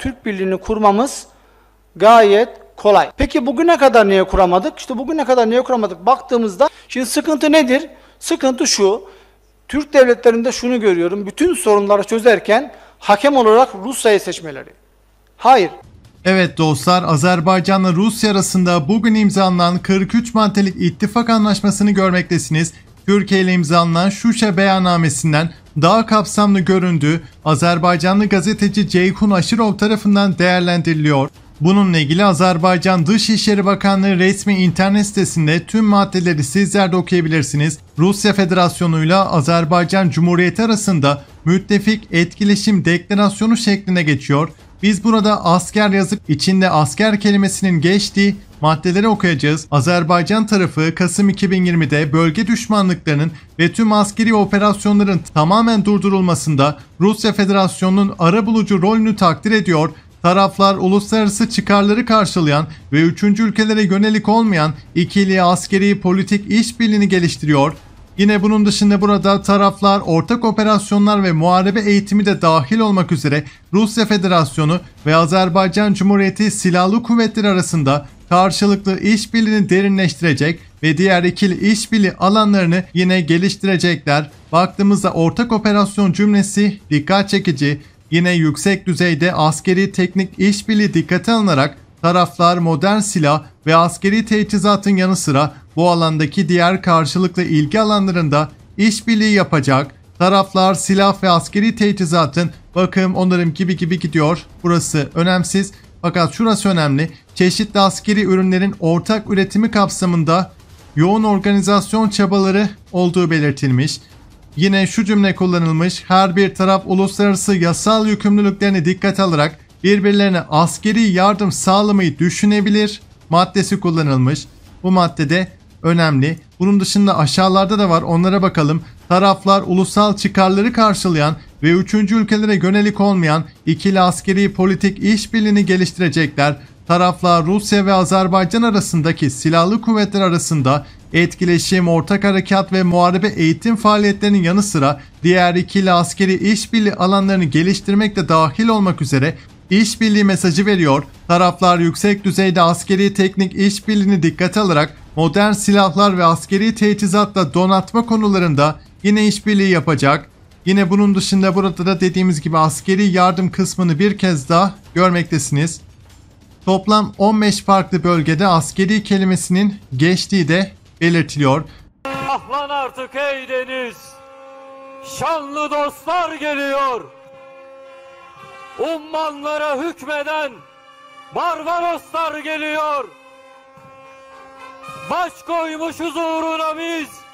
Türk Birliği'ni kurmamız gayet kolay. Peki bugüne kadar niye kuramadık? İşte bugüne kadar niye kuramadık baktığımızda şimdi sıkıntı nedir? Sıkıntı şu. Türk devletlerinde şunu görüyorum. Bütün sorunları çözerken hakem olarak Rusya'yı seçmeleri. Hayır. Evet dostlar Azerbaycan'la Rusya arasında bugün imzalanan 43 maddelik ittifak anlaşmasını görmektesiniz. Türkiye ile imzalanan Şuşa beyannamesinden daha kapsamlı göründüğü Azerbaycanlı gazeteci Ceykun Aşirov tarafından değerlendiriliyor. Bununla ilgili Azerbaycan Dışişleri Bakanlığı resmi internet sitesinde tüm maddeleri sizler de okuyabilirsiniz. Rusya Federasyonu ile Azerbaycan Cumhuriyeti arasında müttefik etkileşim deklarasyonu şeklinde geçiyor. Biz burada asker yazıp içinde asker kelimesinin geçtiği maddeleri okuyacağız. Azerbaycan tarafı Kasım 2020'de bölge düşmanlıklarının ve tüm askeri operasyonların tamamen durdurulmasında Rusya Federasyonu'nun ara bulucu rolünü takdir ediyor taraflar uluslararası çıkarları karşılayan ve üçüncü ülkelere yönelik olmayan ikili askeri politik işbirliğini geliştiriyor. Yine bunun dışında burada taraflar ortak operasyonlar ve muharebe eğitimi de dahil olmak üzere Rusya Federasyonu ve Azerbaycan Cumhuriyeti Silahlı Kuvvetleri arasında karşılıklı işbirliğini derinleştirecek ve diğer ikili işbirliği alanlarını yine geliştirecekler. Baktığımızda ortak operasyon cümlesi dikkat çekici. Yine yüksek düzeyde askeri teknik işbirliği dikkate alınarak taraflar modern silah ve askeri teçhizatın yanı sıra bu alandaki diğer karşılıklı ilgi alanlarında işbirliği yapacak. Taraflar silah ve askeri teçhizatın bakım onarım gibi gibi gidiyor. Burası önemsiz. Fakat şurası önemli. Çeşitli askeri ürünlerin ortak üretimi kapsamında yoğun organizasyon çabaları olduğu belirtilmiş. Yine şu cümle kullanılmış. Her bir taraf uluslararası yasal yükümlülüklerini dikkate alarak birbirlerine askeri yardım sağlamayı düşünebilir maddesi kullanılmış. Bu maddede önemli. Bunun dışında aşağılarda da var onlara bakalım. Taraflar ulusal çıkarları karşılayan ve üçüncü ülkelere yönelik olmayan ikili askeri politik işbirliğini geliştirecekler. Taraflar Rusya ve Azerbaycan arasındaki silahlı kuvvetler arasında etkileşim, ortak harekat ve muharebe eğitim faaliyetlerinin yanı sıra diğer ikili askeri işbirliği alanlarını geliştirmek de dahil olmak üzere işbirliği mesajı veriyor. Taraflar yüksek düzeyde askeri teknik işbirliğini dikkate alarak modern silahlar ve askeri teçhizatla donatma konularında yine işbirliği yapacak. Yine bunun dışında burada da dediğimiz gibi askeri yardım kısmını bir kez daha görmektesiniz. Toplam 15 farklı bölgede askeri kelimesinin geçtiği de belirtiliyor. Ahlan artık ey deniz! Şanlı dostlar geliyor! Ummanlara hükmeden Barbaroslar geliyor! Baş koymuşuz uğruna biz!